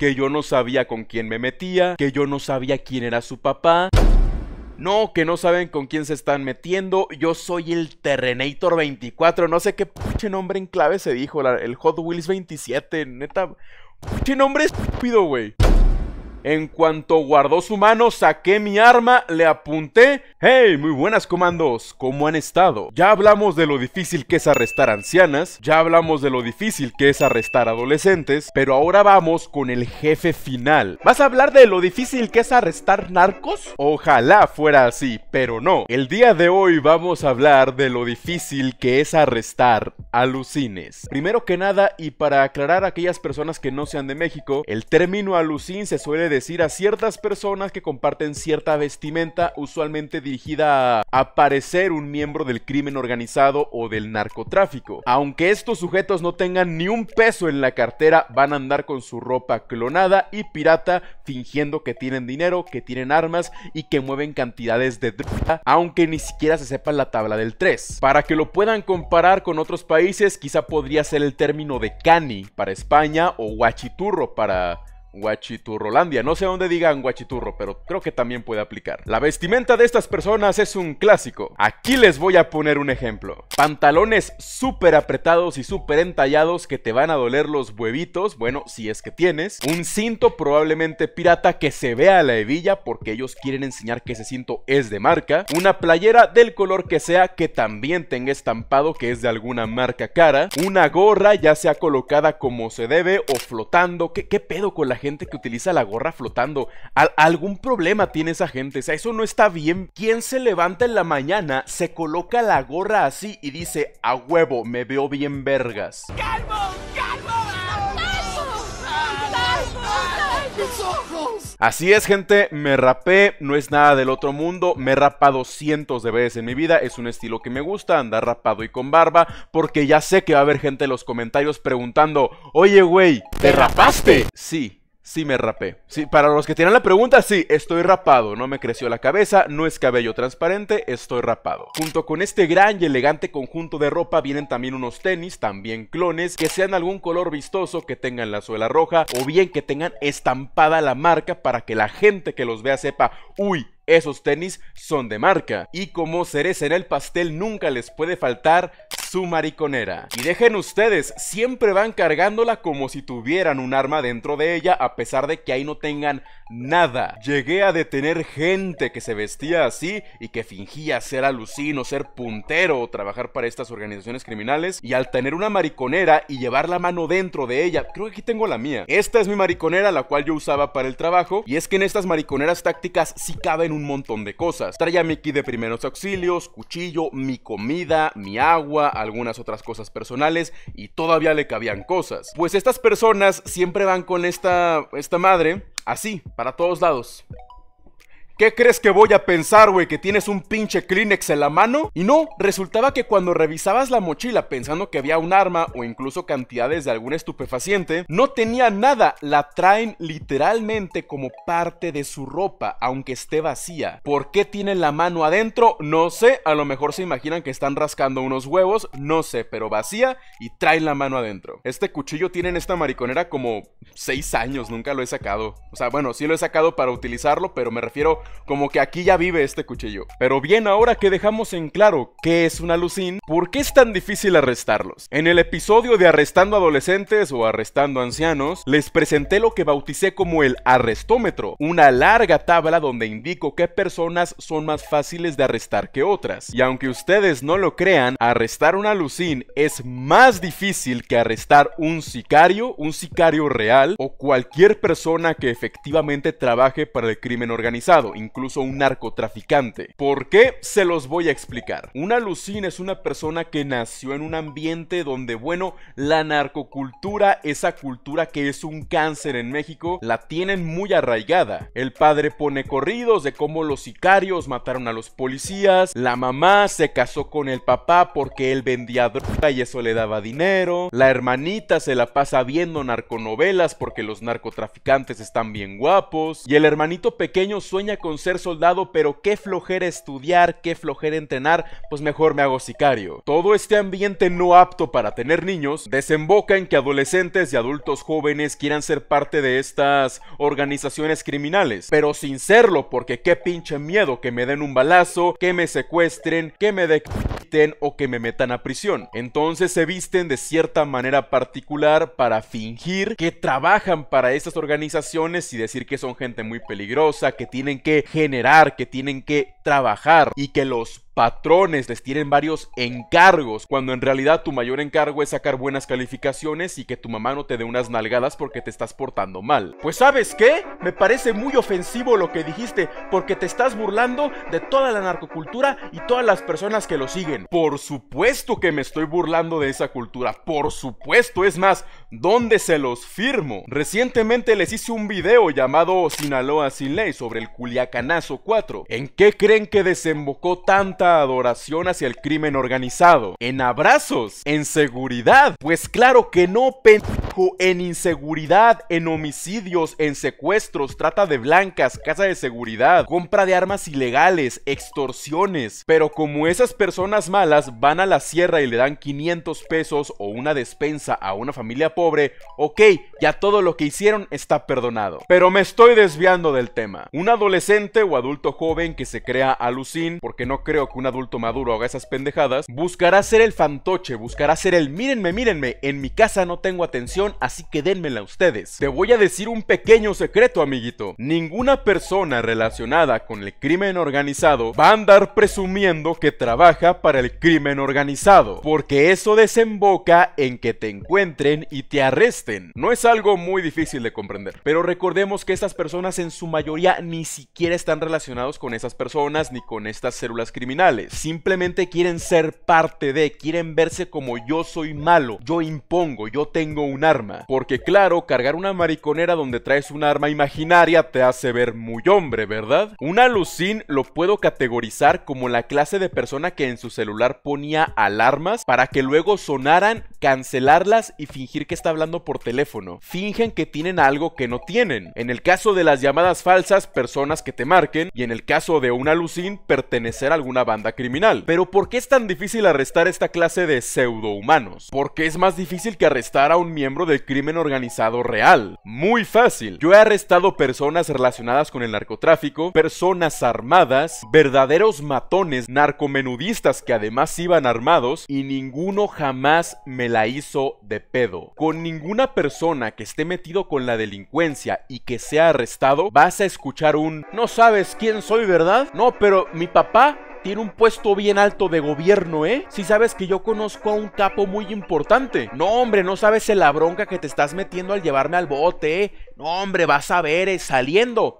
que yo no sabía con quién me metía, que yo no sabía quién era su papá. No, que no saben con quién se están metiendo. Yo soy el Terrenator 24. No sé qué puche nombre en clave se dijo. el Hot Wheels 27. Neta. Puche nombre estúpido, güey. En cuanto guardó su mano, saqué mi arma, le apunté. ¡Hey! Muy buenas comandos, ¿cómo han estado? Ya hablamos de lo difícil que es arrestar ancianas, ya hablamos de lo difícil que es arrestar adolescentes, pero ahora vamos con el jefe final. ¿Vas a hablar de lo difícil que es arrestar narcos? Ojalá fuera así, pero no. El día de hoy vamos a hablar de lo difícil que es arrestar alucines. Primero que nada, y para aclarar a aquellas personas que no sean de México, el término alucín se suele decir a ciertas personas que comparten cierta vestimenta, usualmente dirigida a parecer un miembro del crimen organizado o del narcotráfico. Aunque estos sujetos no tengan ni un peso en la cartera, van a andar con su ropa clonada y pirata, fingiendo que tienen dinero, que tienen armas y que mueven cantidades de droga, aunque ni siquiera se sepa la tabla del 3. Para que lo puedan comparar con otros países, países quizá podría ser el término de cani para España o guachiturro para Guachiturrolandia. No sé dónde digan guachiturro, pero creo que también puede aplicar. La vestimenta de estas personas es un clásico. Aquí les voy a poner un ejemplo. Pantalones súper apretados y súper entallados que te van a doler los huevitos, bueno, si es que tienes. Un cinto probablemente pirata que se vea a la hebilla porque ellos quieren enseñar que ese cinto es de marca. Una playera del color que sea que también tenga estampado que es de alguna marca cara. Una gorra ya sea colocada como se debe o flotando. qué pedo con la gente que utiliza la gorra flotando. algún problema tiene esa gente, o sea, eso no está bien. quien se levanta en la mañana, se coloca la gorra así y dice, a huevo, me veo bien vergas? Así es, gente, me rapé, no es nada del otro mundo, me he rapado cientos de veces en mi vida, es un estilo que me gusta, andar rapado y con barba, porque ya sé que va a haber gente en los comentarios preguntando, oye, güey, ¿te rapaste? Sí, Sí me rapé. Sí, para los que tienen la pregunta, sí, estoy rapado. No me creció la cabeza, no es cabello transparente, estoy rapado. Junto con este gran y elegante conjunto de ropa vienen también unos tenis, también clones, que sean algún color vistoso, que tengan la suela roja o bien que tengan estampada la marca para que la gente que los vea sepa, uy, esos tenis son de marca. Y como cereza en el pastel nunca les puede faltar su mariconera. Y dejen ustedes, siempre van cargándola como si tuvieran un arma dentro de ella, a pesar de que ahí no tengan nada. Llegué a detener gente que se vestía así y que fingía ser alucino, ser puntero o trabajar para estas organizaciones criminales. Y al tener una mariconera y llevar la mano dentro de ella, creo que aquí tengo la mía. Esta es mi mariconera, la cual yo usaba para el trabajo. Y es que en estas mariconeras tácticas sí caben un montón de cosas. Traía mi kit de primeros auxilios, cuchillo, mi comida, mi agua, algunas otras cosas personales y todavía le cabían cosas. Pues estas personas siempre van con esta, esta madre así, para todos lados. ¿Qué crees que voy a pensar, güey? ¿Que tienes un pinche Kleenex en la mano? Y no, resultaba que cuando revisabas la mochila pensando que había un arma o incluso cantidades de algún estupefaciente, no tenía nada, la traen literalmente como parte de su ropa, aunque esté vacía. ¿Por qué tienen la mano adentro? No sé, a lo mejor se imaginan que están rascando unos huevos, no sé, pero vacía y traen la mano adentro. Este cuchillo tiene en esta mariconera como 6 años, nunca lo he sacado. O sea, bueno, sí lo he sacado para utilizarlo, pero me refiero como que aquí ya vive este cuchillo. Pero bien, ahora que dejamos en claro qué es una alucin, ¿por qué es tan difícil arrestarlos? En el episodio de Arrestando Adolescentes o Arrestando Ancianos, les presenté lo que bauticé como el arrestómetro, una larga tabla donde indico qué personas son más fáciles de arrestar que otras. Y aunque ustedes no lo crean, arrestar una alucin es más difícil que arrestar un sicario, un sicario real o cualquier persona que efectivamente trabaje para el crimen organizado incluso un narcotraficante. ¿Por qué? Se los voy a explicar. Una Lucina es una persona que nació en un ambiente donde, bueno, la narcocultura, esa cultura que es un cáncer en México, la tienen muy arraigada. El padre pone corridos de cómo los sicarios mataron a los policías, la mamá se casó con el papá porque él vendía droga y eso le daba dinero, la hermanita se la pasa viendo narconovelas porque los narcotraficantes están bien guapos, y el hermanito pequeño sueña con ser soldado, pero qué flojera estudiar, qué flojera entrenar, pues mejor me hago sicario. Todo este ambiente no apto para tener niños desemboca en que adolescentes y adultos jóvenes quieran ser parte de estas organizaciones criminales, pero sin serlo, porque qué pinche miedo que me den un balazo, que me secuestren, que me de o que me metan a prisión. Entonces se visten de cierta manera particular para fingir que trabajan para estas organizaciones y decir que son gente muy peligrosa, que tienen que generar, que tienen que trabajar y que los patrones les tienen varios encargos, cuando en realidad tu mayor encargo es sacar buenas calificaciones y que tu mamá no te dé unas nalgadas porque te estás portando mal. Pues sabes qué, me parece muy ofensivo lo que dijiste, porque te estás burlando de toda la narcocultura y todas las personas que lo siguen. Por supuesto que me estoy burlando de esa cultura, por supuesto, es más, ¿dónde se los firmo? Recientemente les hice un video llamado Sinaloa sin ley sobre el Culiacanazo 4. ¿En qué creen que desembocó tanta adoración hacia el crimen organizado? En abrazos, en seguridad. Pues claro que no, pen en inseguridad, en homicidios, en secuestros, trata de blancas, casa de seguridad, compra de armas ilegales, extorsiones. Pero como esas personas malas van a la sierra y le dan 500 pesos o una despensa a una familia pobre, ok, ya todo lo que hicieron está perdonado. Pero me estoy desviando del tema. Un adolescente o adulto joven que se crea alucin, porque no creo que un adulto maduro haga esas pendejadas, buscará ser el fantoche, buscará ser el mírenme, mírenme, en mi casa no tengo atención así que denmela ustedes. Te voy a decir un pequeño secreto, amiguito. Ninguna persona relacionada con el crimen organizado va a andar presumiendo que trabaja para el crimen organizado, porque eso desemboca en que te encuentren y te arresten. No es algo muy difícil de comprender, pero recordemos que estas personas en su mayoría ni siquiera están relacionados con esas personas ni con estas células criminales. Simplemente quieren ser parte de, quieren verse como yo soy malo, yo impongo, yo tengo una porque claro, cargar una mariconera donde traes un arma imaginaria te hace ver muy hombre, ¿verdad? Un alucín lo puedo categorizar como la clase de persona que en su celular ponía alarmas para que luego sonaran cancelarlas y fingir que está hablando por teléfono. Fingen que tienen algo que no tienen. En el caso de las llamadas falsas, personas que te marquen, y en el caso de un alucín, pertenecer a alguna banda criminal. Pero ¿por qué es tan difícil arrestar esta clase de pseudohumanos? ¿Por qué es más difícil que arrestar a un miembro del crimen organizado real? Muy fácil. Yo he arrestado personas relacionadas con el narcotráfico, personas armadas, verdaderos matones, narcomenudistas que además iban armados, y ninguno jamás me la hizo de pedo. Con ninguna persona que esté metido con la delincuencia y que sea arrestado, vas a escuchar un no sabes quién soy, ¿verdad? No, pero mi papá tiene un puesto bien alto de gobierno, ¿eh? Si sabes que yo conozco a un capo muy importante. No, hombre, no sabes en la bronca que te estás metiendo al llevarme al bote, ¿eh? No, hombre, vas a ver, ¿eh? saliendo.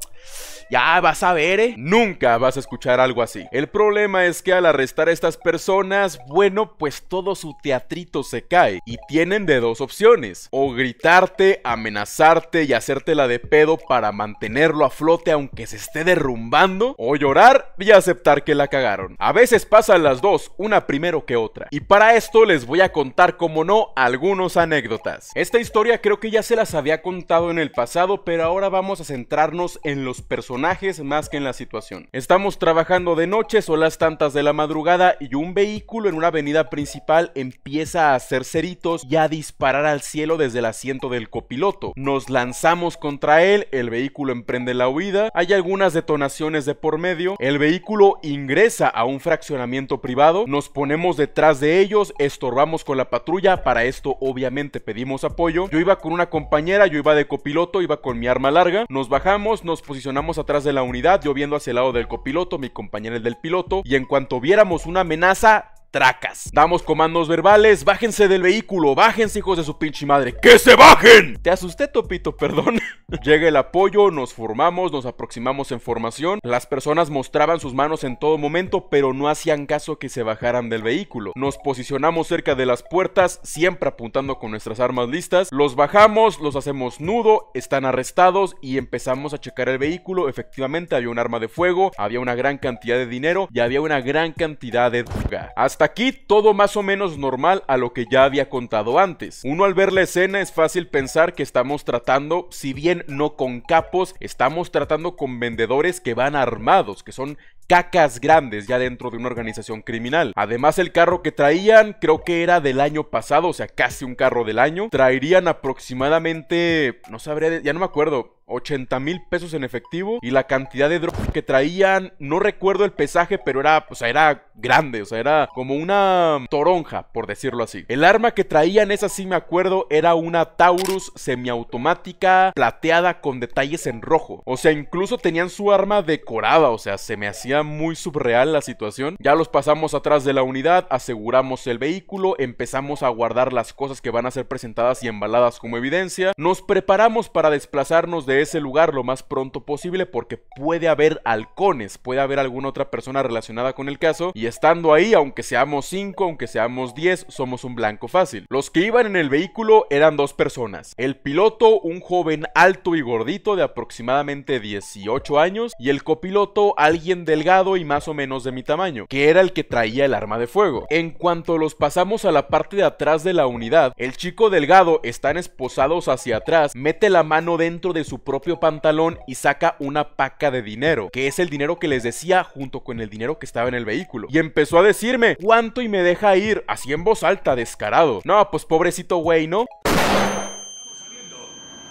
Ya vas a ver, ¿eh? Nunca vas a escuchar algo así. El problema es que al arrestar a estas personas, bueno, pues todo su teatrito se cae y tienen de dos opciones. O gritarte, amenazarte y hacértela de pedo para mantenerlo a flote aunque se esté derrumbando, o llorar y aceptar que la cagaron. A veces pasan las dos, una primero que otra. Y para esto les voy a contar, como no, algunos anécdotas. Esta historia creo que ya se las había contado en el pasado, pero ahora vamos a centrarnos en los personajes más que en la situación. Estamos trabajando de noche, son las tantas de la madrugada y un vehículo en una avenida principal empieza a hacer ceritos y a disparar al cielo desde el asiento del copiloto. Nos lanzamos contra él, el vehículo emprende la huida, hay algunas detonaciones de por medio, el vehículo ingresa a un fraccionamiento privado, nos ponemos detrás de ellos, estorbamos con la patrulla, para esto obviamente pedimos apoyo. Yo iba con una compañera, yo iba de copiloto, iba con mi arma larga, nos bajamos, nos posicionamos a atrás de la unidad, yo viendo hacia el lado del copiloto, mi compañero el del piloto, y en cuanto viéramos una amenaza, tracas. Damos comandos verbales, bájense del vehículo, bájense hijos de su pinche madre, ¡que se bajen! Te asusté, Topito, perdón. Llega el apoyo, nos formamos, nos aproximamos en formación. Las personas mostraban sus manos en todo momento, pero no hacían caso que se bajaran del vehículo. Nos posicionamos cerca de las puertas, siempre apuntando con nuestras armas listas. Los bajamos, los hacemos nudo, están arrestados y empezamos a checar el vehículo. Efectivamente, había un arma de fuego, había una gran cantidad de dinero y había una gran cantidad de droga. Hasta hasta aquí todo más o menos normal a lo que ya había contado antes. Uno al ver la escena es fácil pensar que estamos tratando, si bien no con capos, estamos tratando con vendedores que van armados, que son cacas grandes ya dentro de una organización criminal. Además el carro que traían creo que era del año pasado, o sea, casi un carro del año. Traerían aproximadamente, no sabría, ya no me acuerdo, 80 mil pesos en efectivo y la cantidad de drogas que traían, no recuerdo el pesaje, pero era, o sea, era grande, o sea, era como una toronja, por decirlo así. El arma que traían, esa sí me acuerdo, era una Taurus semiautomática plateada con detalles en rojo. O sea, incluso tenían su arma decorada, o sea, se me hacía muy subreal la situación. Ya los pasamos atrás de la unidad, aseguramos el vehículo, empezamos a guardar las cosas que van a ser presentadas y embaladas como evidencia. Nos preparamos para desplazarnos de ese lugar lo más pronto posible porque puede haber halcones, puede haber alguna otra persona relacionada con el caso y estando ahí, aunque seamos 5, aunque seamos 10, somos un blanco fácil. Los que iban en el vehículo eran dos personas. El piloto, un joven alto y gordito de aproximadamente 18 años y el copiloto, alguien delgado y más o menos de mi tamaño, que era el que traía el arma de fuego. En cuanto los pasamos a la parte de atrás de la unidad, el chico delgado están esposados hacia atrás, mete la mano dentro de su propio pantalón y saca una paca de dinero, que es el dinero que les decía junto con el dinero que estaba en el vehículo. Y empezó a decirme cuánto y me deja ir, así en voz alta, descarado. No, pues pobrecito güey, ¿no?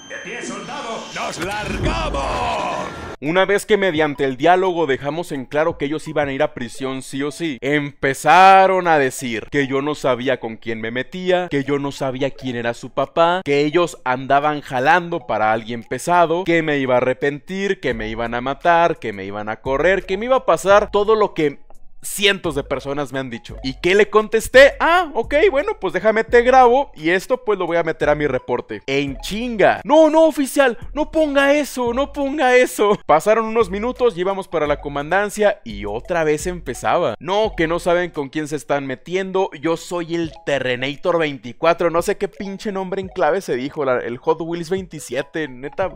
¡De pie, soldado! ¡Nos largamos! Una vez que mediante el diálogo dejamos en claro que ellos iban a ir a prisión sí o sí, empezaron a decir que yo no sabía con quién me metía, que yo no sabía quién era su papá, que ellos andaban jalando para alguien pesado, que me iba a arrepentir, que me iban a matar, que me iban a correr, que me iba a pasar todo lo que cientos de personas me han dicho. ¿Y qué le contesté? Ah, ok, bueno, pues déjame te grabo y esto pues lo voy a meter a mi reporte. En chinga. No, no, oficial, no ponga eso, no ponga eso. Pasaron unos minutos, llevamos para la comandancia y otra vez empezaba. No, que no saben con quién se están metiendo, yo soy el Terrenator 24, no sé qué pinche nombre en clave se dijo, el Hot Wheels 27, neta...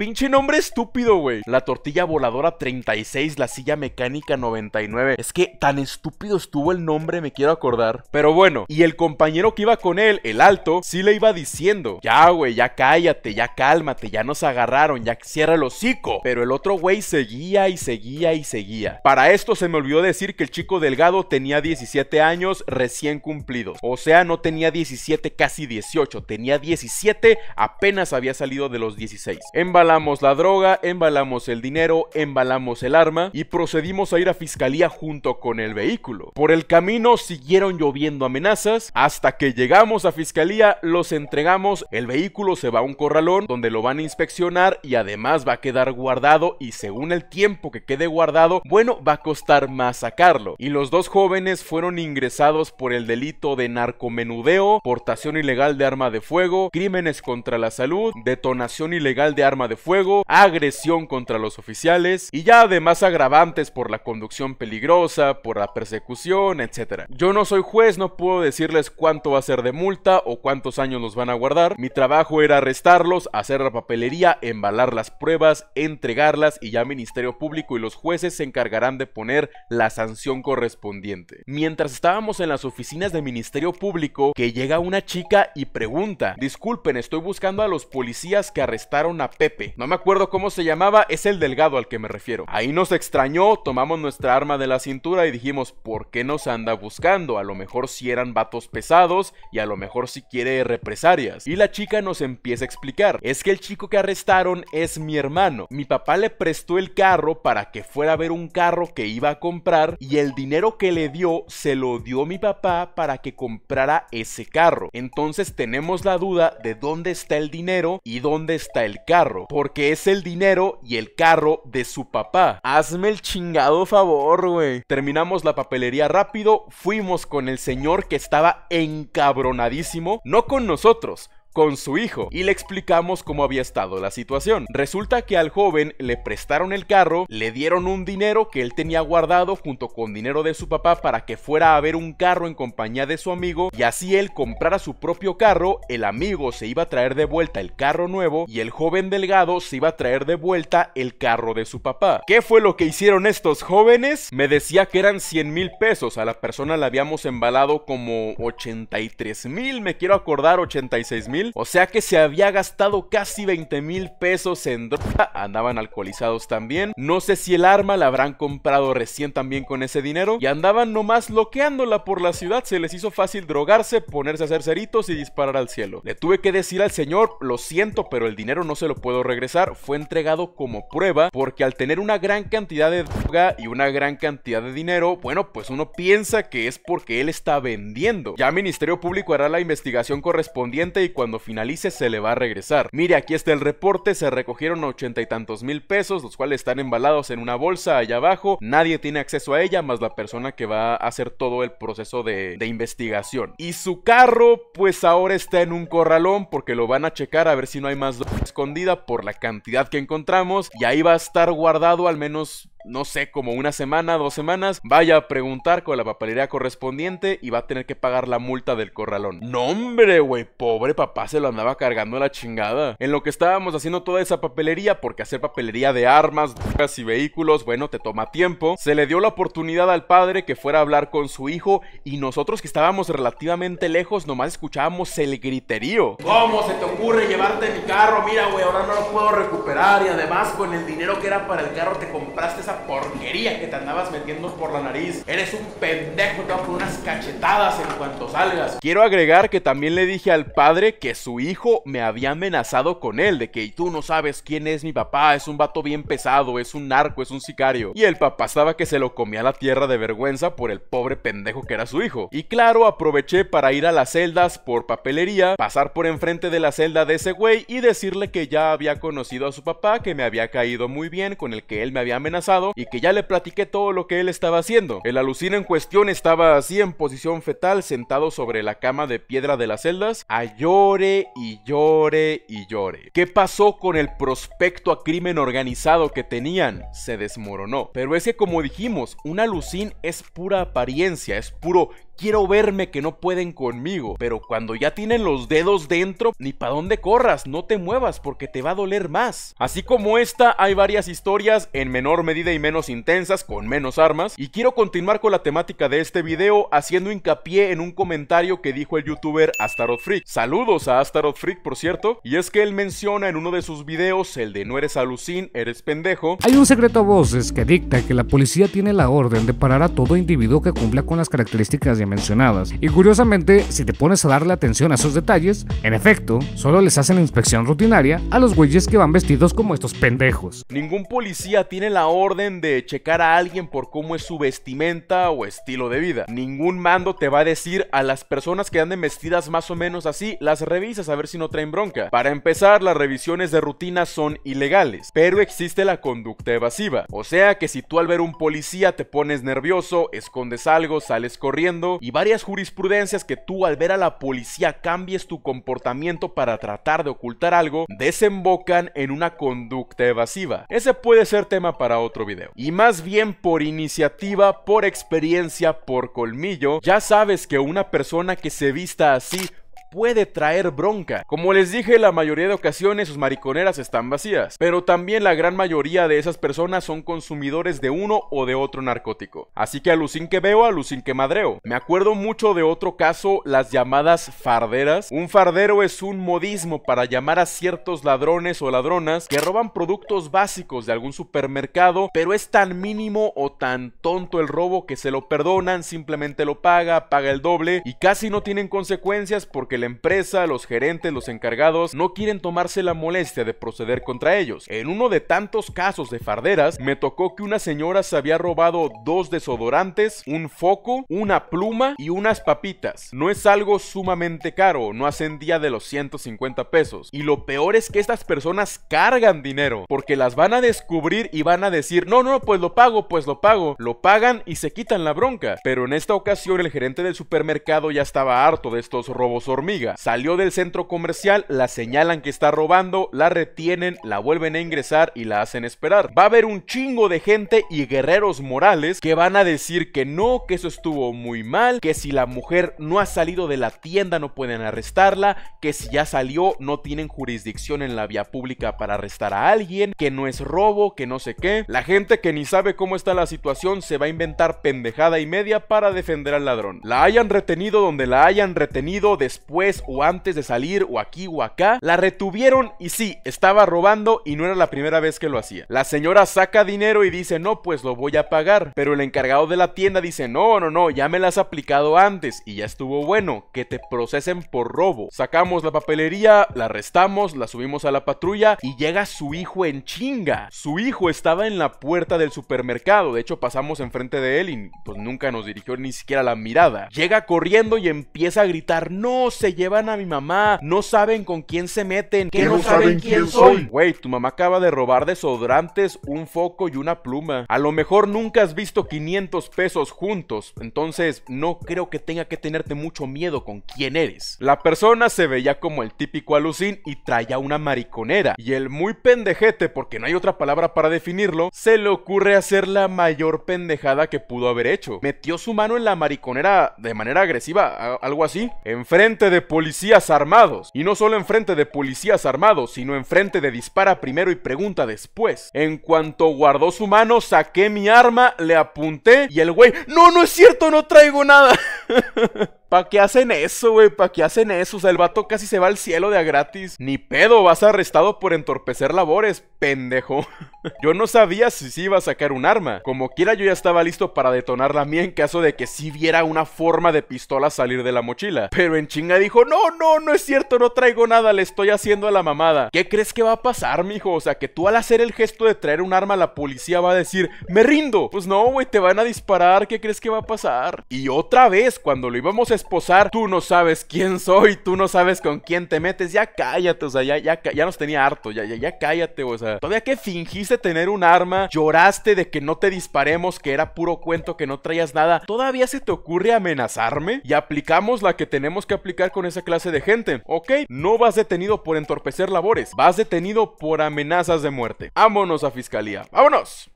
Pinche nombre estúpido, güey. La tortilla voladora 36, la silla mecánica 99. Es que tan estúpido estuvo el nombre, me quiero acordar. Pero bueno, y el compañero que iba con él, el alto, sí le iba diciendo: Ya, güey, ya cállate, ya cálmate, ya nos agarraron, ya cierra el hocico. Pero el otro güey seguía y seguía y seguía. Para esto se me olvidó decir que el chico delgado tenía 17 años recién cumplidos. O sea, no tenía 17, casi 18. Tenía 17, apenas había salido de los 16. En Embalamos la droga, embalamos el dinero, embalamos el arma y procedimos a ir a fiscalía junto con el vehículo. Por el camino siguieron lloviendo amenazas hasta que llegamos a fiscalía, los entregamos, el vehículo se va a un corralón donde lo van a inspeccionar y además va a quedar guardado y según el tiempo que quede guardado, bueno, va a costar más sacarlo. Y los dos jóvenes fueron ingresados por el delito de narcomenudeo, portación ilegal de arma de fuego, crímenes contra la salud, detonación ilegal de arma de fuego, agresión contra los oficiales y ya además agravantes por la conducción peligrosa, por la persecución, etc. Yo no soy juez, no puedo decirles cuánto va a ser de multa o cuántos años los van a guardar. Mi trabajo era arrestarlos, hacer la papelería, embalar las pruebas, entregarlas y ya Ministerio Público y los jueces se encargarán de poner la sanción correspondiente. Mientras estábamos en las oficinas de Ministerio Público, que llega una chica y pregunta, disculpen, estoy buscando a los policías que arrestaron a Pepe. No me acuerdo cómo se llamaba, es el delgado al que me refiero. Ahí nos extrañó, tomamos nuestra arma de la cintura y dijimos, ¿por qué nos anda buscando? A lo mejor si eran vatos pesados y a lo mejor si quiere represalias. Y la chica nos empieza a explicar, es que el chico que arrestaron es mi hermano. Mi papá le prestó el carro para que fuera a ver un carro que iba a comprar y el dinero que le dio se lo dio mi papá para que comprara ese carro. Entonces tenemos la duda de dónde está el dinero y dónde está el carro porque es el dinero y el carro de su papá. Hazme el chingado favor, güey. Terminamos la papelería rápido, fuimos con el señor que estaba encabronadísimo, no con nosotros, con su hijo y le explicamos cómo había estado la situación. Resulta que al joven le prestaron el carro, le dieron un dinero que él tenía guardado junto con dinero de su papá para que fuera a ver un carro en compañía de su amigo y así él comprara su propio carro, el amigo se iba a traer de vuelta el carro nuevo y el joven delgado se iba a traer de vuelta el carro de su papá. ¿Qué fue lo que hicieron estos jóvenes? Me decía que eran 100 mil pesos, a la persona la habíamos embalado como 83 mil, me quiero acordar 86 mil o sea que se había gastado casi 20 mil pesos en droga. Andaban alcoholizados también. No sé si el arma la habrán comprado recién también con ese dinero. Y andaban nomás loqueándola por la ciudad. Se les hizo fácil drogarse, ponerse a hacer ceritos y disparar al cielo. Le tuve que decir al señor, lo siento, pero el dinero no se lo puedo regresar. Fue entregado como prueba porque al tener una gran cantidad de droga y una gran cantidad de dinero, bueno, pues uno piensa que es porque él está vendiendo. Ya Ministerio Público hará la investigación correspondiente y cuando cuando finalice se le va a regresar. Mire, aquí está el reporte, se recogieron ochenta y tantos mil pesos, los cuales están embalados en una bolsa allá abajo, nadie tiene acceso a ella más la persona que va a hacer todo el proceso de, investigación. Y su carro, pues ahora está en un corralón porque lo van a checar a ver si no hay más escondida por la cantidad que encontramos y ahí va a estar guardado al menos no sé, como una semana, dos semanas, vaya a preguntar con la papelería correspondiente y va a tener que pagar la multa del corralón. No, hombre, güey, pobre papá se lo andaba cargando la chingada. En lo que estábamos haciendo toda esa papelería, porque hacer papelería de armas, drogas y vehículos, bueno, te toma tiempo, se le dio la oportunidad al padre que fuera a hablar con su hijo y nosotros que estábamos relativamente lejos nomás escuchábamos el griterío. ¿Cómo se te ocurre llevarte mi carro? Mira, güey, ahora no lo puedo recuperar y además con el dinero que era para el carro te compraste esa porquería que te andabas metiendo por la nariz. Eres un pendejo, te vas unas cachetadas en cuanto salgas. Quiero agregar que también le dije al padre que su hijo me había amenazado con él, de que tú no sabes quién es mi papá, es un vato bien pesado, es un narco, es un sicario. Y el papá estaba que se lo comía la tierra de vergüenza por el pobre pendejo que era su hijo. Y claro, aproveché para ir a las celdas por papelería, pasar por enfrente de la celda de ese güey y decirle que ya había conocido a su papá, que me había caído muy bien, con el que él me había amenazado y que ya le platiqué todo lo que él estaba haciendo. El alucín en cuestión estaba así en posición fetal, sentado sobre la cama de piedra de las celdas, a llore y llore y llore. ¿Qué pasó con el prospecto a crimen organizado que tenían? Se desmoronó. Pero ese como dijimos, un alucin es pura apariencia, es puro quiero verme que no pueden conmigo. Pero cuando ya tienen los dedos dentro, ni para dónde corras, no te muevas porque te va a doler más. Así como esta, hay varias historias en menor medida y menos intensas, con menos armas. Y quiero continuar con la temática de este video haciendo hincapié en un comentario que dijo el youtuber Astaroth Freak. Saludos a Astaroth Freak, por cierto. Y es que él menciona en uno de sus videos, el de no eres alucin, eres pendejo. Hay un secreto a voces que dicta que la policía tiene la orden de parar a todo individuo que cumpla con las características de mencionadas. Y curiosamente, si te pones a darle atención a esos detalles, en efecto, solo les hacen inspección rutinaria a los güeyes que van vestidos como estos pendejos. Ningún policía tiene la orden de checar a alguien por cómo es su vestimenta o estilo de vida. Ningún mando te va a decir a las personas que anden vestidas más o menos así, las revisas a ver si no traen bronca. Para empezar, las revisiones de rutina son ilegales, pero existe la conducta evasiva. O sea que si tú al ver un policía te pones nervioso, escondes algo, sales corriendo, y varias jurisprudencias que tú al ver a la policía cambies tu comportamiento para tratar de ocultar algo, desembocan en una conducta evasiva. Ese puede ser tema para otro video. Y más bien por iniciativa, por experiencia, por colmillo, ya sabes que una persona que se vista así puede traer bronca. Como les dije, la mayoría de ocasiones sus mariconeras están vacías, pero también la gran mayoría de esas personas son consumidores de uno o de otro narcótico. Así que alucin que veo, alucin que madreo. Me acuerdo mucho de otro caso, las llamadas farderas. Un fardero es un modismo para llamar a ciertos ladrones o ladronas que roban productos básicos de algún supermercado, pero es tan mínimo o tan tonto el robo que se lo perdonan, simplemente lo paga, paga el doble y casi no tienen consecuencias porque la empresa, los gerentes, los encargados no quieren tomarse la molestia de proceder contra ellos. En uno de tantos casos de farderas, me tocó que una señora se había robado dos desodorantes, un foco, una pluma y unas papitas. No es algo sumamente caro, no día de los 150 pesos. Y lo peor es que estas personas cargan dinero, porque las van a descubrir y van a decir, no, no, pues lo pago, pues lo pago. Lo pagan y se quitan la bronca. Pero en esta ocasión el gerente del supermercado ya estaba harto de estos robos hormigas Salió del centro comercial, la señalan que está robando, la retienen, la vuelven a ingresar y la hacen esperar. Va a haber un chingo de gente y guerreros morales que van a decir que no, que eso estuvo muy mal, que si la mujer no ha salido de la tienda no pueden arrestarla, que si ya salió no tienen jurisdicción en la vía pública para arrestar a alguien, que no es robo, que no sé qué. La gente que ni sabe cómo está la situación se va a inventar pendejada y media para defender al ladrón. La hayan retenido donde la hayan retenido después o antes de salir o aquí o acá. La retuvieron y sí, estaba robando y no era la primera vez que lo hacía. La señora saca dinero y dice, no, pues lo voy a pagar. Pero el encargado de la tienda dice, no, no, no, ya me la has aplicado antes y ya estuvo bueno, que te procesen por robo. Sacamos la papelería, la arrestamos, la subimos a la patrulla y llega su hijo en chinga. Su hijo estaba en la puerta del supermercado, de hecho pasamos enfrente de él y pues nunca nos dirigió ni siquiera la mirada. Llega corriendo y empieza a gritar, no, se llevan a mi mamá, no saben con quién se meten, que no, saben, quién soy. Güey, tu mamá acaba de robar desodorantes, un foco y una pluma. A lo mejor nunca has visto 500 pesos juntos, entonces no creo que tenga que tenerte mucho miedo con quién eres. La persona se veía como el típico alucín y traía una mariconera, y el muy pendejete, porque no hay otra palabra para definirlo, se le ocurre hacer la mayor pendejada que pudo haber hecho. Metió su mano en la mariconera de manera agresiva, algo así, enfrente de policías armados. Y no solo enfrente de policías armados, sino enfrente de dispara primero y pregunta después. En cuanto guardó su mano, saqué mi arma, le apunté y el güey, no, no es cierto, no traigo nada. ¿Para qué hacen eso, güey? ¿Para qué hacen eso? O sea, el vato casi se va al cielo de a gratis. Ni pedo, vas arrestado por entorpecer labores, pendejo. yo no sabía si sí iba a sacar un arma. Como quiera, yo ya estaba listo para detonar la mía en caso de que sí viera una forma de pistola salir de la mochila. Pero en chinga dijo: No, no, no es cierto, no traigo nada, le estoy haciendo a la mamada. ¿Qué crees que va a pasar, mijo? O sea, que tú al hacer el gesto de traer un arma, la policía va a decir: Me rindo. Pues no, güey, te van a disparar. ¿Qué crees que va a pasar? Y otra vez, cuando lo íbamos a Posar, tú no sabes quién soy, tú no sabes con quién te metes, ya cállate, o sea, ya, ya, nos tenía harto, ya, ya, ya cállate, o sea, todavía que fingiste tener un arma, lloraste de que no te disparemos, que era puro cuento, que no traías nada, todavía se te ocurre amenazarme y aplicamos la que tenemos que aplicar con esa clase de gente, ok, no vas detenido por entorpecer labores, vas detenido por amenazas de muerte. Vámonos a fiscalía, vámonos.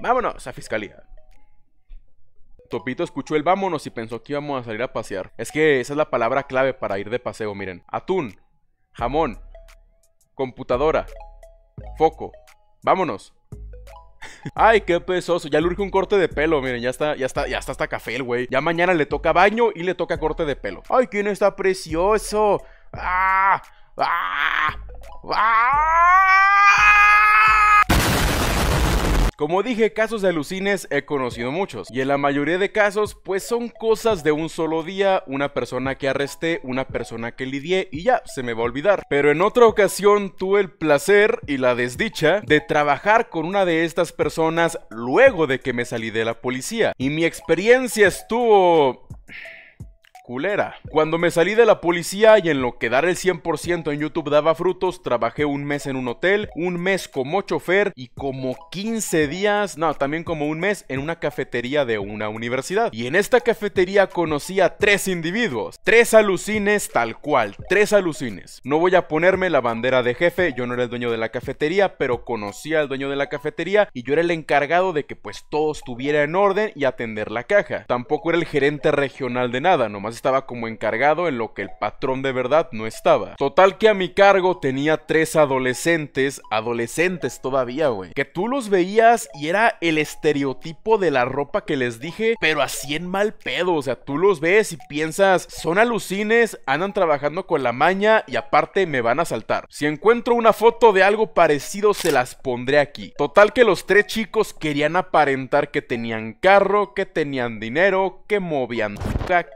Vámonos a fiscalía. Topito escuchó el vámonos y pensó que íbamos a salir a pasear. Es que esa es la palabra clave para ir de paseo, miren. Atún, jamón, computadora, foco. Vámonos. Ay, qué pesoso. Ya le urge un corte de pelo. Miren, ya está, ya está, ya está hasta café el güey. Ya mañana le toca baño y le toca corte de pelo. Ay, quién está precioso. ¡Ah! ¡Ah! ¡Ah! Como dije, casos de alucines he conocido muchos, y en la mayoría de casos, pues son cosas de un solo día, una persona que arresté, una persona que lidié, y ya, se me va a olvidar. Pero en otra ocasión tuve el placer y la desdicha de trabajar con una de estas personas luego de que me salí de la policía, y mi experiencia estuvo cuando me salí de la policía y en lo que dar el 100% en YouTube daba frutos, trabajé un mes en un hotel, un mes como chofer y como 15 días, no, también como un mes en una cafetería de una universidad. Y en esta cafetería conocí a tres individuos, tres alucines tal cual, tres alucines. No voy a ponerme la bandera de jefe, yo no era el dueño de la cafetería, pero conocía al dueño de la cafetería y yo era el encargado de que pues todo estuviera en orden y atender la caja. Tampoco era el gerente regional de nada, nomás estaba como encargado en lo que el patrón de verdad no estaba. Total que a mi cargo tenía tres adolescentes, adolescentes todavía, güey, que tú los veías y era el estereotipo de la ropa que les dije, pero así en mal pedo, o sea, tú los ves y piensas, son alucines, andan trabajando con la maña y aparte me van a saltar. Si encuentro una foto de algo parecido se las pondré aquí. Total que los tres chicos querían aparentar que tenían carro, que tenían dinero, que movían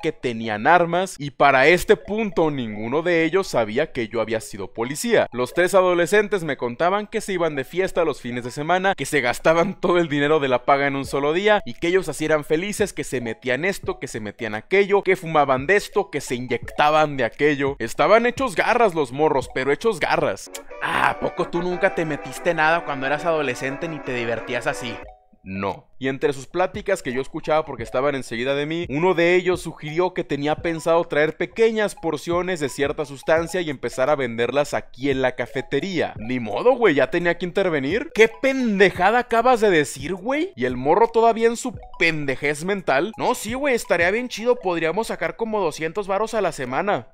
que tenían armas y para este punto ninguno de ellos sabía que yo había sido policía. Los tres adolescentes me contaban que se iban de fiesta los fines de semana, que se gastaban todo el dinero de la paga en un solo día y que ellos así eran felices, que se metían esto, que se metían aquello, que fumaban de esto, que se inyectaban de aquello. Estaban hechos garras los morros, pero hechos garras. Ah, ¿a poco tú nunca te metiste nada cuando eras adolescente ni te divertías así? no. Y entre sus pláticas que yo escuchaba porque estaban enseguida de mí, uno de ellos sugirió que tenía pensado traer pequeñas porciones de cierta sustancia y empezar a venderlas aquí en la cafetería. Ni modo, güey, ya tenía que intervenir. ¿Qué pendejada acabas de decir, güey? Y el morro todavía en su pendejez mental. No, sí, güey, estaría bien chido, podríamos sacar como 200 varos a la semana.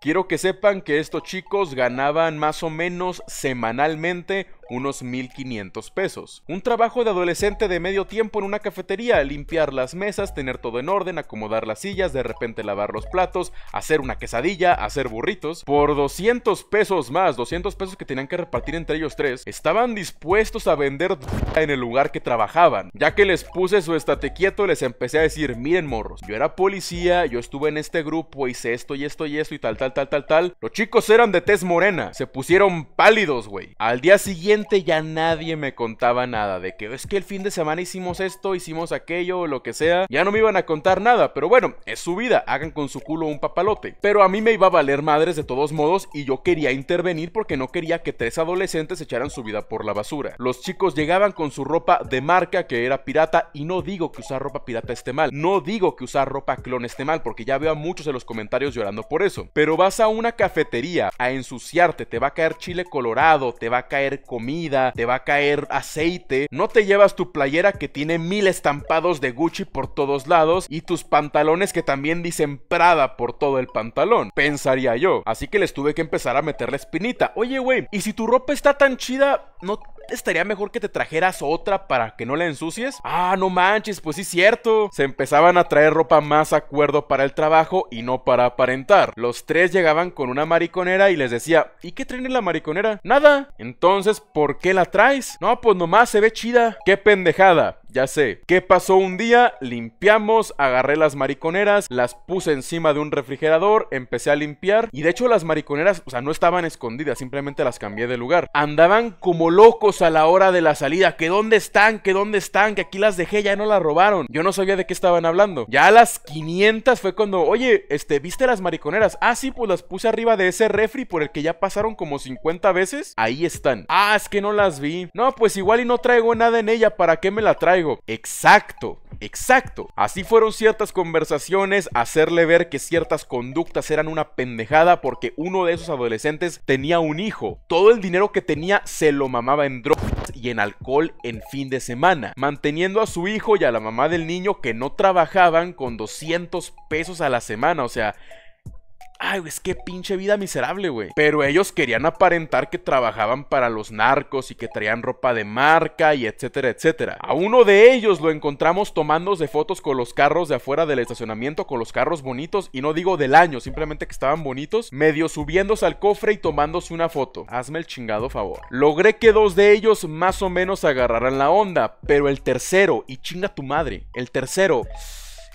Quiero que sepan que estos chicos ganaban más o menos semanalmente unos 1.500 pesos. Un trabajo de adolescente de medio tiempo en una cafetería, limpiar las mesas, tener todo en orden, acomodar las sillas, de repente lavar los platos, hacer una quesadilla, hacer burritos. Por 200 pesos más, 200 pesos que tenían que repartir entre ellos tres, estaban dispuestos a vender en el lugar que trabajaban. Ya que les puse su estate quieto, les empecé a decir, miren morros, yo era policía, yo estuve en este grupo, hice esto y esto y esto y tal, tal, tal, tal, tal. Los chicos eran de tez morena, se pusieron pálidos, güey. Al día siguiente ya nadie me contaba nada de que es que el fin de semana hicimos esto, hicimos aquello o lo que sea. Ya no me iban a contar nada, pero bueno, es su vida, hagan con su culo un papalote. Pero a mí me iba a valer madres de todos modos y yo quería intervenir porque no quería que tres adolescentes echaran su vida por la basura. Los chicos llegaban con su ropa de marca que era pirata y no digo que usar ropa pirata esté mal, no digo que usar ropa clon esté mal porque ya veo a muchos en los comentarios llorando por eso. Pero vas a una cafetería a ensuciarte, te va a caer chile colorado, te va a caer comida te va a caer aceite, no te llevas tu playera que tiene mil estampados de Gucci por todos lados y tus pantalones que también dicen Prada por todo el pantalón, pensaría yo. Así que les tuve que empezar a meter la espinita. Oye, güey, ¿y si tu ropa está tan chida, no estaría mejor que te trajeras otra para que no la ensucies? Ah, no manches, pues sí cierto. Se empezaban a traer ropa más acuerdo para el trabajo y no para aparentar. Los tres llegaban con una mariconera y les decía, ¿y qué traen en la mariconera? Nada. Entonces, ¿por qué la traes? No, pues nomás se ve chida. ¡Qué pendejada! Ya sé, ¿qué pasó un día? Limpiamos, agarré las mariconeras, las puse encima de un refrigerador, empecé a limpiar y de hecho las mariconeras, o sea, no estaban escondidas, simplemente las cambié de lugar. Andaban como locos a la hora de la salida, que dónde están, que dónde están, que aquí las dejé, ya no las robaron. Yo no sabía de qué estaban hablando. Ya a las 500 fue cuando, oye, este, ¿viste las mariconeras? Ah, sí, pues las puse arriba de ese refri por el que ya pasaron como 50 veces. Ahí están. Ah, es que no las vi. No, pues igual y no traigo nada en ella, ¿para qué me la traigo? Exacto, exacto. Así fueron ciertas conversaciones, hacerle ver que ciertas conductas eran una pendejada porque uno de esos adolescentes tenía un hijo. Todo el dinero que tenía se lo mamaba en drogas y en alcohol en fin de semana, manteniendo a su hijo y a la mamá del niño que no trabajaban con 200 pesos a la semana, o sea... Ay, güey, es que pinche vida miserable, güey. Pero ellos querían aparentar que trabajaban para los narcos y que traían ropa de marca y etcétera, etcétera. A uno de ellos lo encontramos tomándose fotos con los carros de afuera del estacionamiento, con los carros bonitos, y no digo del año, simplemente que estaban bonitos, medio subiéndose al cofre y tomándose una foto. Hazme el chingado favor. Logré que dos de ellos más o menos agarraran la onda, pero el tercero, y chinga tu madre, el tercero...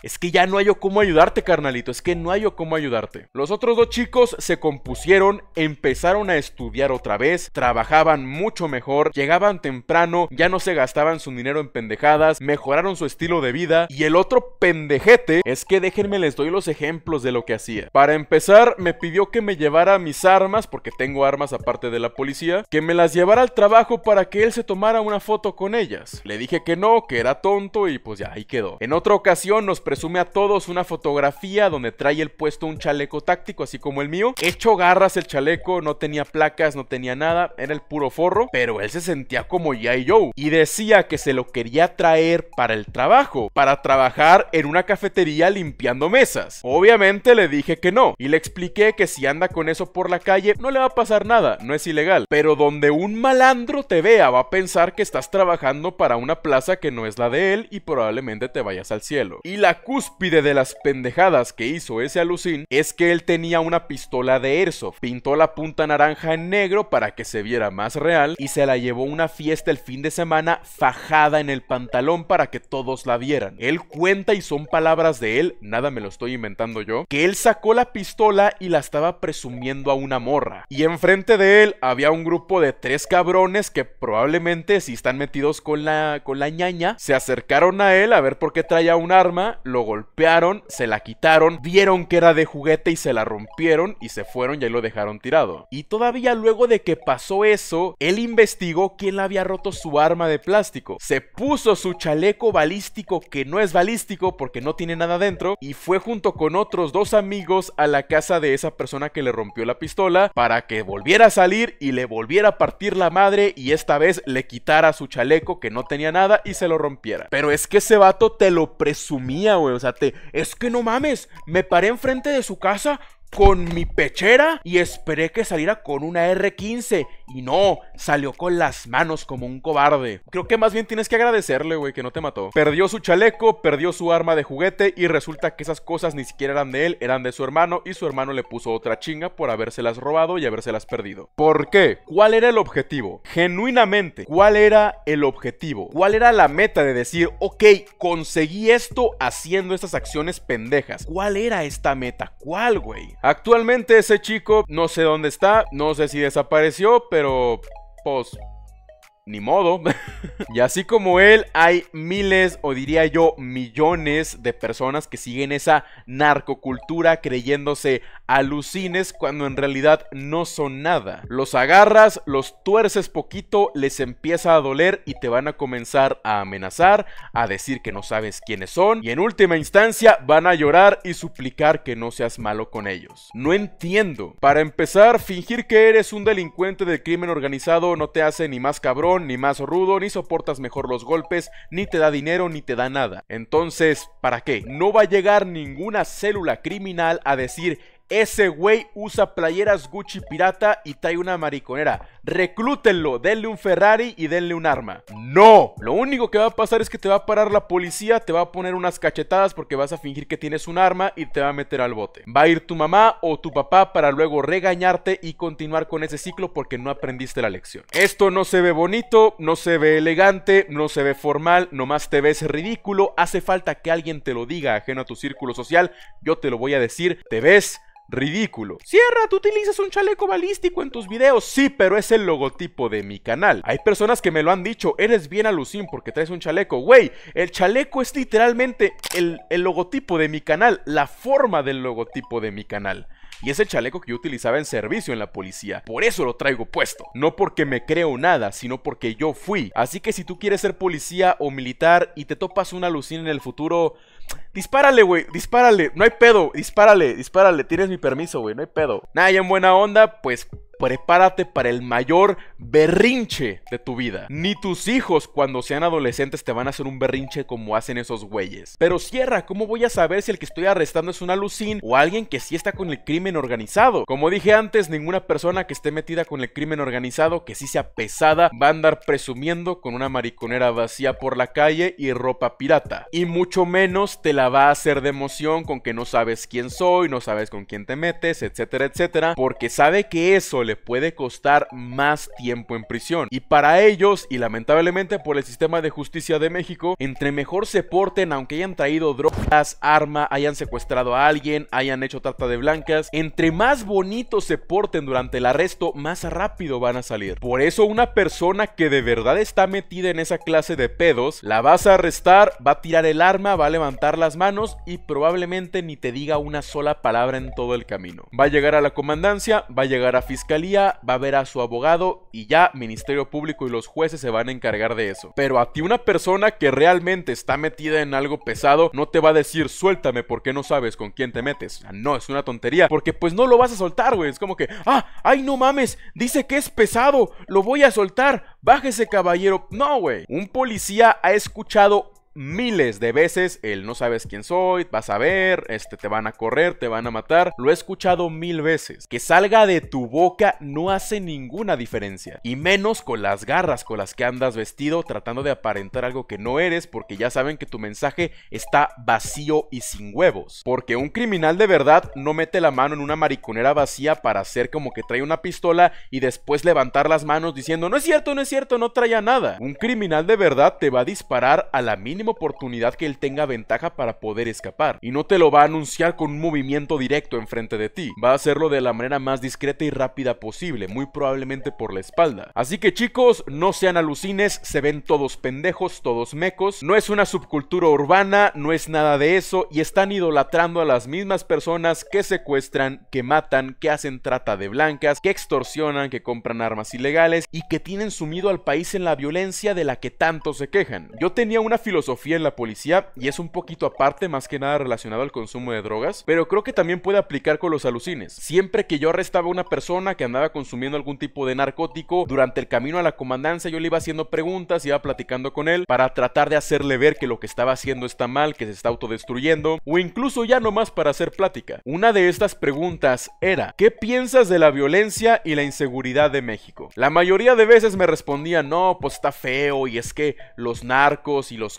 Es que ya no hay yo cómo ayudarte, carnalito. Es que no hay yo cómo ayudarte. Los otros dos chicos se compusieron, empezaron a estudiar otra vez, trabajaban mucho mejor, llegaban temprano, ya no se gastaban su dinero en pendejadas, mejoraron su estilo de vida. Y el otro pendejete es que déjenme les doy los ejemplos de lo que hacía. Para empezar, me pidió que me llevara mis armas, porque tengo armas aparte de la policía, que me las llevara al trabajo para que él se tomara una foto con ellas. Le dije que no, que era tonto y pues ya ahí quedó. En otra ocasión nos presume a todos una fotografía donde trae el puesto un chaleco táctico, así como el mío. Hecho garras el chaleco, no tenía placas, no tenía nada, era el puro forro, pero él se sentía como G.I. Joe y decía que se lo quería traer para el trabajo, para trabajar en una cafetería limpiando mesas. Obviamente le dije que no y le expliqué que si anda con eso por la calle no le va a pasar nada, no es ilegal, pero donde un malandro te vea va a pensar que estás trabajando para una plaza que no es la de él y probablemente te vayas al cielo. Y la cúspide de las pendejadas que hizo ese alucín es que él tenía una pistola de airsoft, pintó la punta naranja en negro para que se viera más real y se la llevó a una fiesta el fin de semana fajada en el pantalón para que todos la vieran. Él cuenta y son palabras de él, nada me lo estoy inventando yo, que él sacó la pistola y la estaba presumiendo a una morra. Y enfrente de él había un grupo de tres cabrones que probablemente si están metidos con la con la ñaña se acercaron a él a ver por qué traía un arma, lo golpearon, se la quitaron, vieron que era de juguete y se la rompieron y se fueron y ahí lo dejaron tirado. Y todavía luego de que pasó eso, él investigó quién le había roto su arma de plástico. Se puso su chaleco balístico que no es balístico porque no tiene nada dentro y fue junto con otros dos amigos a la casa de esa persona que le rompió la pistola para que volviera a salir y le volviera a partir la madre y esta vez le quitara su chaleco que no tenía nada y se lo rompiera. Pero es que ese vato te lo presumía, o sea, Es que no mames. Me paré enfrente de su casa con mi pechera y esperé que saliera con una R15 y no, salió con las manos como un cobarde. Creo que más bien tienes que agradecerle, güey, que no te mató. Perdió su chaleco, perdió su arma de juguete y resulta que esas cosas ni siquiera eran de él, eran de su hermano y su hermano le puso otra chinga por habérselas robado y habérselas perdido. ¿Por qué? ¿Cuál era el objetivo? Genuinamente, ¿cuál era el objetivo? ¿Cuál era la meta de decir, ok, conseguí esto haciendo estas acciones pendejas? ¿Cuál era esta meta? ¿Cuál, güey? Actualmente ese chico no sé dónde está, no sé si desapareció, pero pero pues ni modo. y así como él, hay miles o diría yo millones de personas que siguen esa narcocultura creyéndose alucines cuando en realidad no son nada. Los agarras, los tuerces poquito, les empieza a doler y te van a comenzar a amenazar, a decir que no sabes quiénes son y en última instancia van a llorar y suplicar que no seas malo con ellos. No entiendo. Para empezar, fingir que eres un delincuente del crimen organizado no te hace ni más cabrón, ni más rudo, ni soportas mejor los golpes, ni te da dinero, ni te da nada. Entonces, ¿para qué? No va a llegar ninguna célula criminal a decir ese güey usa playeras Gucci pirata y trae una mariconera. Reclútenlo, denle un Ferrari y denle un arma. No, lo único que va a pasar es que te va a parar la policía, te va a poner unas cachetadas porque vas a fingir que tienes un arma y te va a meter al bote. Va a ir tu mamá o tu papá para luego regañarte y continuar con ese ciclo porque no aprendiste la lección. Esto no se ve bonito, no se ve elegante, no se ve formal, nomás te ves ridículo. Hace falta que alguien te lo diga ajeno a tu círculo social. Yo te lo voy a decir, te ves ridículo. Sierra, tú utilizas un chaleco balístico en tus videos. Sí, pero es el logotipo de mi canal. Hay personas que me lo han dicho, eres bien alucín porque traes un chaleco. Güey, el chaleco es literalmente el, el logotipo de mi canal, la forma del logotipo de mi canal. Y es el chaleco que yo utilizaba en servicio en la policía. Por eso lo traigo puesto. No porque me creo nada, sino porque yo fui. Así que si tú quieres ser policía o militar y te topas un alucín en el futuro, Dispárale, güey, dispárale, no hay pedo, dispárale, dispárale, tienes mi permiso, güey, no hay pedo. Nada, ya en buena onda, pues prepárate para el mayor berrinche de tu vida. Ni tus hijos cuando sean adolescentes te van a hacer un berrinche como hacen esos güeyes. Pero cierra, ¿cómo voy a saber si el que estoy arrestando es un alucín o alguien que sí está con el crimen organizado? Como dije antes, ninguna persona que esté metida con el crimen organizado, que sí sea pesada, va a andar presumiendo con una mariconera vacía por la calle y ropa pirata. Y mucho menos te la va a hacer de emoción con que no sabes quién soy, no sabes con quién te metes, etcétera, etcétera, porque sabe que eso le puede costar más tiempo en prisión. Y para ellos, y lamentablemente por el sistema de justicia de México, entre mejor se porten, aunque hayan traído drogas, arma, hayan secuestrado a alguien, hayan hecho trata de blancas, entre más bonitos se porten durante el arresto, más rápido van a salir. Por eso una persona que de verdad está metida en esa clase de pedos, la vas a arrestar, va a tirar el arma, va a levantar las manos y probablemente ni te diga una sola palabra en todo el camino. Va a llegar a la comandancia, va a llegar a fiscal va a ver a su abogado y ya Ministerio Público y los jueces se van a encargar de eso. Pero a ti una persona que realmente está metida en algo pesado no te va a decir suéltame porque no sabes con quién te metes. No, es una tontería porque pues no lo vas a soltar, güey. Es como que, ah, ay no mames, dice que es pesado, lo voy a soltar, bájese caballero. No, güey. Un policía ha escuchado miles de veces el no sabes quién soy, vas a ver, este, te van a correr, te van a matar. Lo he escuchado mil veces. Que salga de tu boca no hace ninguna diferencia. Y menos con las garras con las que andas vestido tratando de aparentar algo que no eres porque ya saben que tu mensaje está vacío y sin huevos. Porque un criminal de verdad no mete la mano en una mariconera vacía para hacer como que trae una pistola y después levantar las manos diciendo no es cierto, no es cierto, no traía nada. Un criminal de verdad te va a disparar a la mina oportunidad que él tenga ventaja para poder escapar, y no te lo va a anunciar con un movimiento directo enfrente de ti, va a hacerlo de la manera más discreta y rápida posible, muy probablemente por la espalda. Así que chicos, no sean alucines, se ven todos pendejos, todos mecos, no es una subcultura urbana, no es nada de eso, y están idolatrando a las mismas personas que secuestran, que matan, que hacen trata de blancas, que extorsionan, que compran armas ilegales y que tienen sumido al país en la violencia de la que tanto se quejan. Yo tenía una filosofía filosofía en la policía y es un poquito aparte, más que nada relacionado al consumo de drogas, pero creo que también puede aplicar con los alucines. Siempre que yo arrestaba a una persona que andaba consumiendo algún tipo de narcótico, durante el camino a la comandancia yo le iba haciendo preguntas, iba platicando con él para tratar de hacerle ver que lo que estaba haciendo está mal, que se está autodestruyendo, o incluso ya nomás para hacer plática. Una de estas preguntas era, ¿qué piensas de la violencia y la inseguridad de México? La mayoría de veces me respondía, no, pues está feo y es que los narcos y los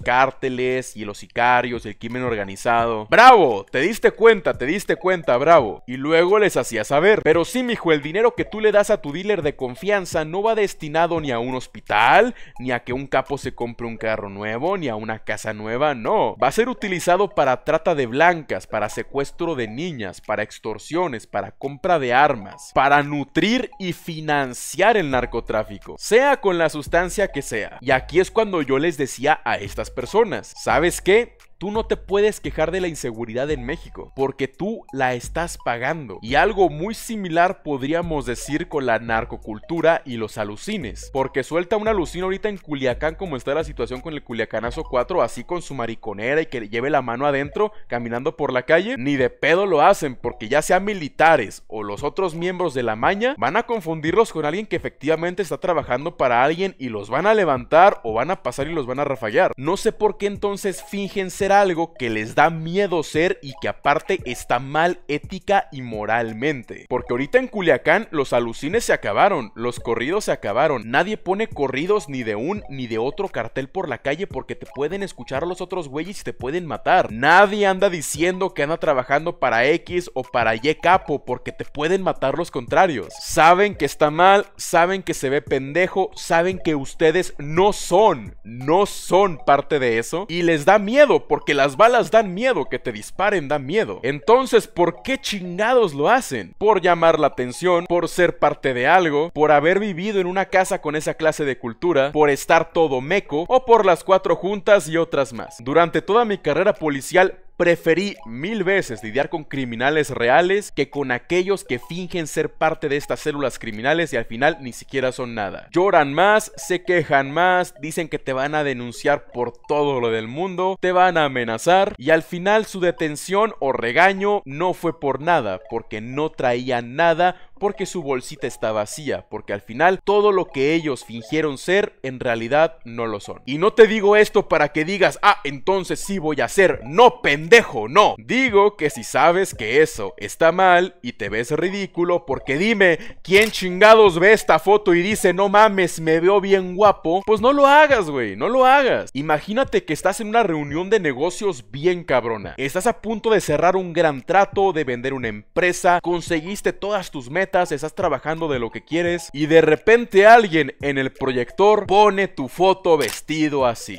y los sicarios el crimen organizado. ¡Bravo! Te diste cuenta, te diste cuenta, bravo. Y luego les hacía saber. Pero sí, mijo, el dinero que tú le das a tu dealer de confianza no va destinado ni a un hospital, ni a que un capo se compre un carro nuevo, ni a una casa nueva, no. Va a ser utilizado para trata de blancas, para secuestro de niñas, para extorsiones, para compra de armas, para nutrir y financiar el narcotráfico, sea con la sustancia que sea. Y aquí es cuando yo les decía a estas personas zonas. ¿Sabes qué? Tú no te puedes quejar de la inseguridad en México, porque tú la estás pagando. Y algo muy similar podríamos decir con la narcocultura y los alucines, porque suelta una alucina ahorita en Culiacán como está la situación con el Culiacanazo 4, así con su mariconera y que lleve la mano adentro caminando por la calle, ni de pedo lo hacen, porque ya sean militares o los otros miembros de la maña, van a confundirlos con alguien que efectivamente está trabajando para alguien y los van a levantar o van a pasar y los van a rafallar. No sé por qué entonces fingen ser algo que les da miedo ser y que aparte está mal ética y moralmente. Porque ahorita en Culiacán los alucines se acabaron, los corridos se acabaron, nadie pone corridos ni de un ni de otro cartel por la calle porque te pueden escuchar los otros güeyes y te pueden matar. Nadie anda diciendo que anda trabajando para X o para Y capo porque te pueden matar los contrarios. Saben que está mal, saben que se ve pendejo, saben que ustedes no son, no son parte de eso y les da miedo porque porque las balas dan miedo, que te disparen da miedo. Entonces, ¿por qué chingados lo hacen? Por llamar la atención, por ser parte de algo, por haber vivido en una casa con esa clase de cultura, por estar todo meco o por las cuatro juntas y otras más. Durante toda mi carrera policial Preferí mil veces lidiar con criminales reales que con aquellos que fingen ser parte de estas células criminales y al final ni siquiera son nada. Lloran más, se quejan más, dicen que te van a denunciar por todo lo del mundo, te van a amenazar y al final su detención o regaño no fue por nada, porque no traía nada porque su bolsita está vacía, porque al final todo lo que ellos fingieron ser en realidad no lo son. Y no te digo esto para que digas, ah, entonces sí voy a ser, no pendejo, no. Digo que si sabes que eso está mal y te ves ridículo, porque dime, ¿quién chingados ve esta foto y dice, no mames, me veo bien guapo? Pues no lo hagas, güey, no lo hagas. Imagínate que estás en una reunión de negocios bien cabrona. Estás a punto de cerrar un gran trato, de vender una empresa, conseguiste todas tus metas, estás trabajando de lo que quieres y de repente alguien en el proyector pone tu foto vestido así.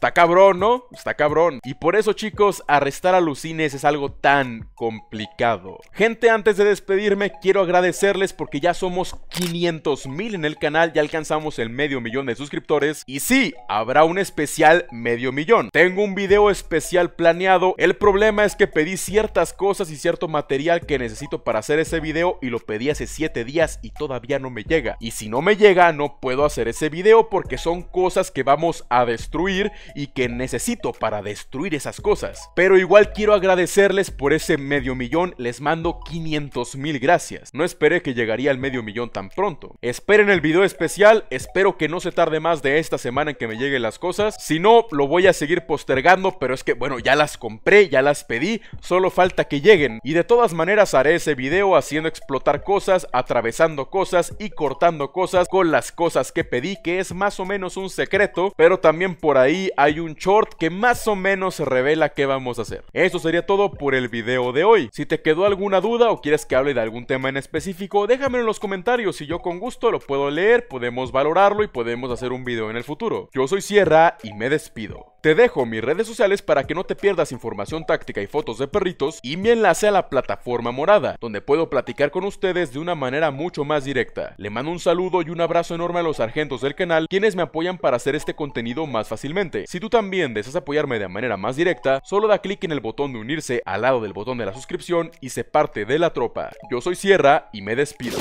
Está cabrón, ¿no? Está cabrón. Y por eso, chicos, arrestar a Lucines es algo tan complicado. Gente, antes de despedirme, quiero agradecerles porque ya somos 500 mil en el canal, ya alcanzamos el medio millón de suscriptores. Y sí, habrá un especial medio millón. Tengo un video especial planeado. El problema es que pedí ciertas cosas y cierto material que necesito para hacer ese video y lo pedí hace 7 días y todavía no me llega. Y si no me llega, no puedo hacer ese video porque son cosas que vamos a destruir y que necesito para destruir esas cosas. Pero igual quiero agradecerles por ese medio millón, les mando 500 mil gracias. No esperé que llegaría al medio millón tan pronto. Esperen el video especial, espero que no se tarde más de esta semana en que me lleguen las cosas. Si no, lo voy a seguir postergando, pero es que bueno, ya las compré, ya las pedí, solo falta que lleguen. Y de todas maneras haré ese video haciendo explotar cosas, atravesando cosas y cortando cosas con las cosas que pedí, que es más o menos un secreto, pero también por ahí hay un short que más o menos se revela qué vamos a hacer. Eso sería todo por el video de hoy. Si te quedó alguna duda o quieres que hable de algún tema en específico, déjamelo en los comentarios y yo con gusto lo puedo leer, podemos valorarlo y podemos hacer un video en el futuro. Yo soy Sierra y me despido. Te dejo mis redes sociales para que no te pierdas información táctica y fotos de perritos y mi enlace a la plataforma morada, donde puedo platicar con ustedes de una manera mucho más directa. Le mando un saludo y un abrazo enorme a los sargentos del canal, quienes me apoyan para hacer este contenido más fácilmente. Si tú también deseas apoyarme de manera más directa, solo da clic en el botón de unirse al lado del botón de la suscripción y se parte de la tropa. Yo soy Sierra y me despido.